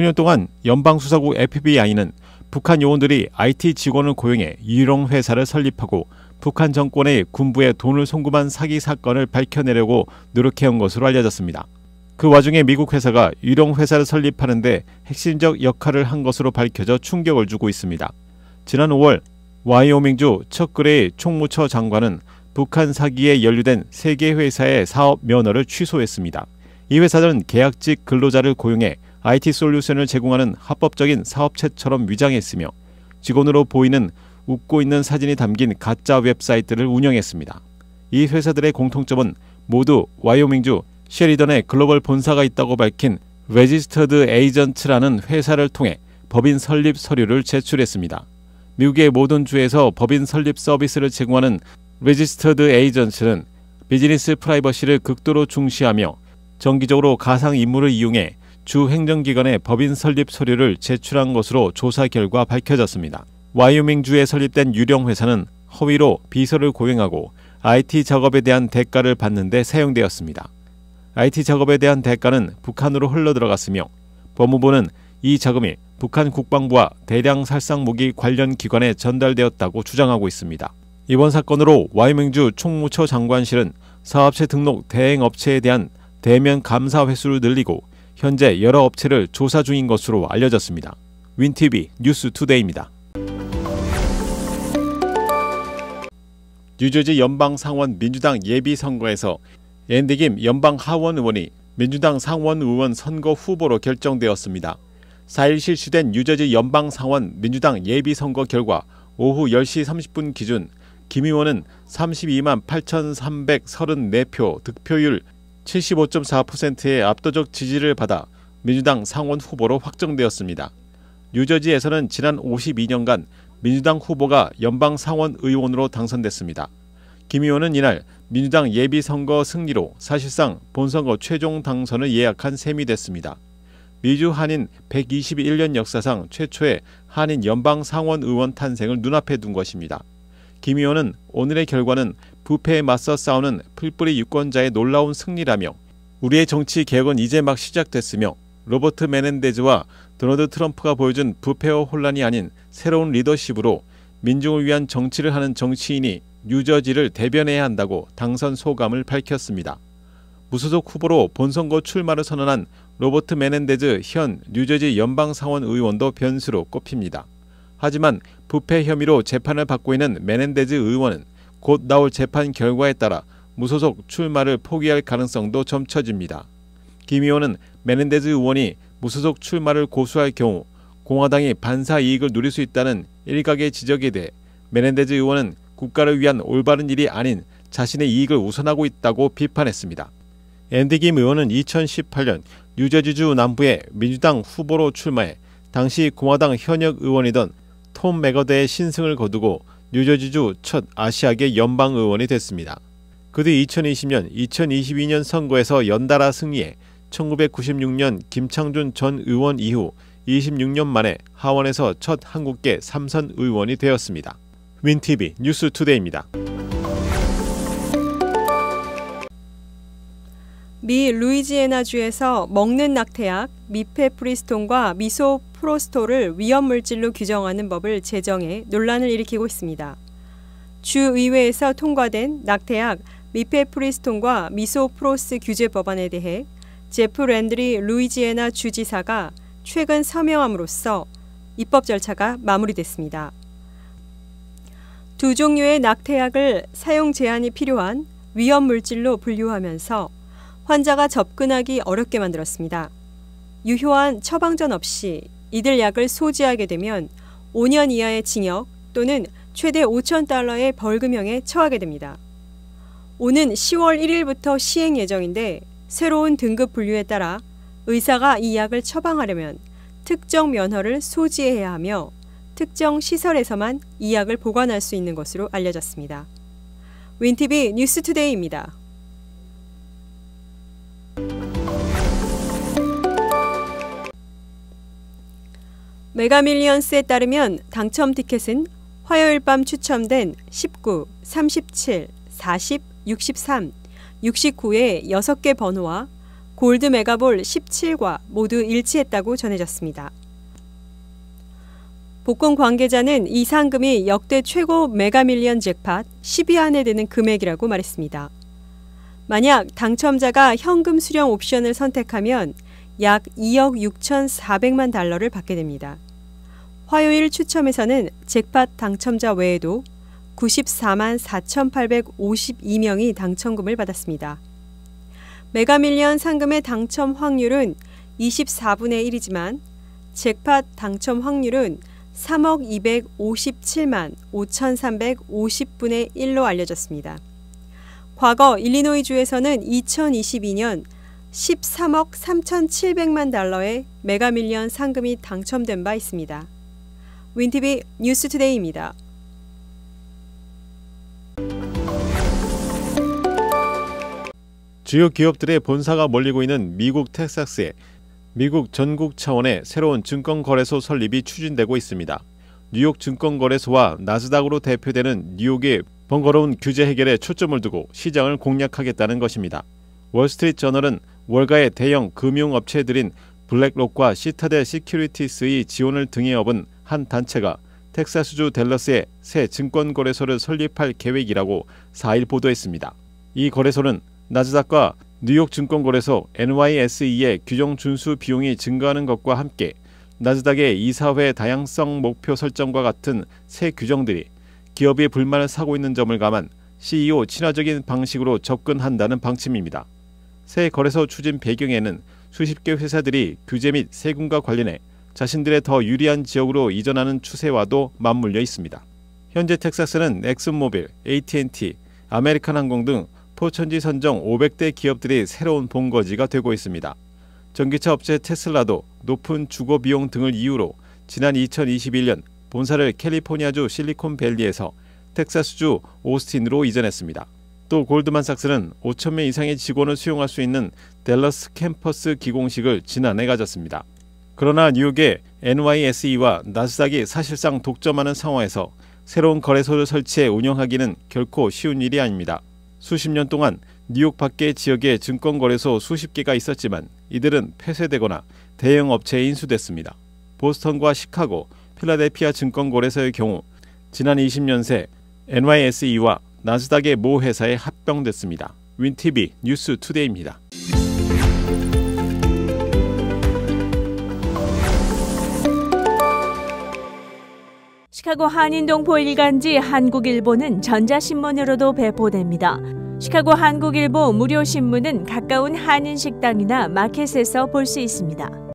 수년 동안 연방수사국 FBI는 북한 요원들이 IT 직원을 고용해 유령 회사를 설립하고 북한 정권의 군부에 돈을 송금한 사기 사건을 밝혀내려고 노력해온 것으로 알려졌습니다. 그 와중에 미국 회사가 유령 회사를 설립하는데 핵심적 역할을 한 것으로 밝혀져 충격을 주고 있습니다. 지난 5월 와이오밍주 척그레이 총무처 장관은 북한 사기에 연루된 세계 회사의 사업 면허를 취소했습니다. 이 회사는 계약직 근로자를 고용해 IT 솔루션을 제공하는 합법적인 사업체처럼 위장했으며 직원으로 보이는 웃고 있는 사진이 담긴 가짜 웹사이트를 운영했습니다. 이 회사들의 공통점은 모두 와이오밍주 쉐리던의 글로벌 본사가 있다고 밝힌 레지스터드 에이전트라는 회사를 통해 법인 설립 서류를 제출했습니다. 미국의 모든 주에서 법인 설립 서비스를 제공하는 레지스터드 에이전트는 비즈니스 프라이버시를 극도로 중시하며 정기적으로 가상 인물을 이용해 주 행정기관에 법인 설립 서류를 제출한 것으로 조사 결과 밝혀졌습니다. 와이오밍주에 설립된 유령 회사는 허위로 비서를 고용하고 IT 작업에 대한 대가를 받는 데 사용되었습니다. IT 작업에 대한 대가는 북한으로 흘러들어갔으며 법무부는 이 자금이 북한 국방부와 대량 살상 무기 관련 기관에 전달되었다고 주장하고 있습니다. 이번 사건으로 와이밍주 총무처 장관실은 사업체 등록 대행업체에 대한 대면 감사 횟수를 늘리고 현재 여러 업체를 조사 중인 것으로 알려졌습니다. 윈티비 뉴스투데이입니다. 뉴저지 연방 상원 민주당 예비 선거에서 앤디 김 연방 하원 의원이 민주당 상원 의원 선거 후보로 결정되었습니다. 4일 실시된 뉴저지 연방 상원 민주당 예비 선거 결과 오후 10시 30분 기준 김 의원은 32만 8,334표 득표율 75.4%의 압도적 지지를 받아 민주당 상원 후보로 확정되었습니다. 뉴저지에서는 지난 52년간 민주당 후보가 연방 상원 의원으로 당선됐습니다. 김 의원은 이날 민주당 예비선거 승리로 사실상 본선거 최종 당선을 예약한 셈이 됐습니다. 미주 한인 121년 역사상 최초의 한인 연방 상원 의원 탄생을 눈앞에 둔 것입니다. 김 의원은 오늘의 결과는 부패에 맞서 싸우는 풀뿌리 유권자의 놀라운 승리라며 우리의 정치 개혁은 이제 막 시작됐으며 로버트 메넨데즈와 도널드 트럼프가 보여준 부패와 혼란이 아닌 새로운 리더십으로 민중을 위한 정치를 하는 정치인이 뉴저지를 대변해야 한다고 당선 소감을 밝혔습니다. 무소속 후보로 본선거 출마를 선언한 로버트 메넨데즈 현 뉴저지 연방상원 의원도 변수로 꼽힙니다. 하지만 부패 혐의로 재판을 받고 있는 메넨데즈 의원은 곧 나올 재판 결과에 따라 무소속 출마를 포기할 가능성도 점쳐집니다. 김 의원은 메넨데즈 의원이 무소속 출마를 고수할 경우 공화당이 반사 이익을 누릴 수 있다는 일각의 지적에 대해 메넨데즈 의원은 국가를 위한 올바른 일이 아닌 자신의 이익을 우선하고 있다고 비판했습니다. 앤디 김 의원은 2018년 뉴저지주 남부의 민주당 후보로 출마해 당시 공화당 현역 의원이던 톰 맥어드의 신승을 거두고 뉴저지주 첫 아시아계 연방 의원이 됐습니다. 그도 2020년, 2022년 선거에서 연달아 승리해 1996년 김창준 전 의원 이후 26년 만에 하원에서 첫 한국계 삼선 의원이 되었습니다. 윈티비 뉴스투데이입니다. 미 루이지애나주에서 먹는 낙태약 미페프리스톤과 미소프로스토를 위험물질로 규정하는 법을 제정해 논란을 일으키고 있습니다. 주의회에서 통과된 낙태약 미페프리스톤과 미소프로스 규제 법안에 대해 제프 랜드리 루이지애나 주지사가 최근 서명함으로써 입법 절차가 마무리됐습니다. 두 종류의 낙태약을 사용 제한이 필요한 위험 물질로 분류하면서 환자가 접근하기 어렵게 만들었습니다. 유효한 처방전 없이 이들 약을 소지하게 되면 5년 이하의 징역 또는 최대 5천 달러의 벌금형에 처하게 됩니다. 오는 10월 1일부터 시행 예정인데 새로운 등급 분류에 따라 의사가 이 약을 처방하려면 특정 면허를 소지해야 하며 특정 시설에서만 이 약을 보관할 수 있는 것으로 알려졌습니다. 윈티비 뉴스투데이입니다. 메가밀리언스에 따르면 당첨 티켓은 화요일 밤 추첨된 19, 37, 40, 63, 69의 6개 번호와 골드 메가볼 17과 모두 일치했다고 전해졌습니다. 복권 관계자는 이 상금이 역대 최고 메가밀리언 잭팟 10위 안에 드는 금액이라고 말했습니다. 만약 당첨자가 현금 수령 옵션을 선택하면 약 2억 6,400만 달러를 받게 됩니다. 화요일 추첨에서는 잭팟 당첨자 외에도 94만 4,852명이 당첨금을 받았습니다. 메가밀리언 상금의 당첨 확률은 24분의 1이지만 잭팟 당첨 확률은 3억 257만 5,350분의 1로 알려졌습니다. 과거 일리노이주에서는 2022년 13억 3,700만 달러의 메가밀리언 상금이 당첨된 바 있습니다. 윈티비 뉴스투데이입니다. 주요 기업들의 본사가 몰리고 있는 미국 텍사스에 미국 전국 차원의 새로운 증권거래소 설립이 추진되고 있습니다. 뉴욕 증권거래소와 나스닥으로 대표되는 뉴욕의 번거로운 규제 해결에 초점을 두고 시장을 공략하겠다는 것입니다. 월스트리트 저널은 월가의 대형 금융업체들인 블랙록과 시타델 시큐리티스의 지원을 등에 업은 한 단체가 텍사스주 델러스에 새 증권거래소를 설립할 계획이라고 4일 보도했습니다. 이 거래소는 나즈닥과 뉴욕 증권거래소 NYSE의 규정 준수 비용이 증가하는 것과 함께 나즈닥의 이사회 다양성 목표 설정과 같은 새 규정들이 기업이 불만을 사고 있는 점을 감안 CEO 친화적인 방식으로 접근한다는 방침입니다. 새 거래소 추진 배경에는 수십 개 회사들이 규제 및 세금과 관련해 자신들의 더 유리한 지역으로 이전하는 추세와도 맞물려 있습니다. 현재 텍사스는 엑슨모빌, AT&T, 아메리칸항공 등 포천지 선정 500대 기업들이 새로운 본거지가 되고 있습니다. 전기차 업체 테슬라도 높은 주거 비용 등을 이유로 지난 2021년 본사를 캘리포니아주 실리콘밸리에서 텍사스주 오스틴으로 이전했습니다. 또 골드만삭스는 5천 명 이상의 직원을 수용할 수 있는 델러스 캠퍼스 기공식을 지난해 가졌습니다. 그러나 뉴욕의 NYSE와 나스닥이 사실상 독점하는 상황에서 새로운 거래소를 설치해 운영하기는 결코 쉬운 일이 아닙니다. 수십 년 동안 뉴욕 밖의 지역에 증권거래소 수십 개가 있었지만 이들은 폐쇄되거나 대형 업체에 인수됐습니다. 보스턴과 시카고, 필라델피아 증권거래소의 경우 지난 20년 새 NYSE와 나스닥의 모 회사에 합병됐습니다. 윈티비 뉴스 투데이입니다. 시카고 한인동포 일간지 한국일보는 전자신문으로도 배포됩니다. 시카고 한국일보 무료신문은 가까운 한인식당이나 마켓에서 볼 수 있습니다.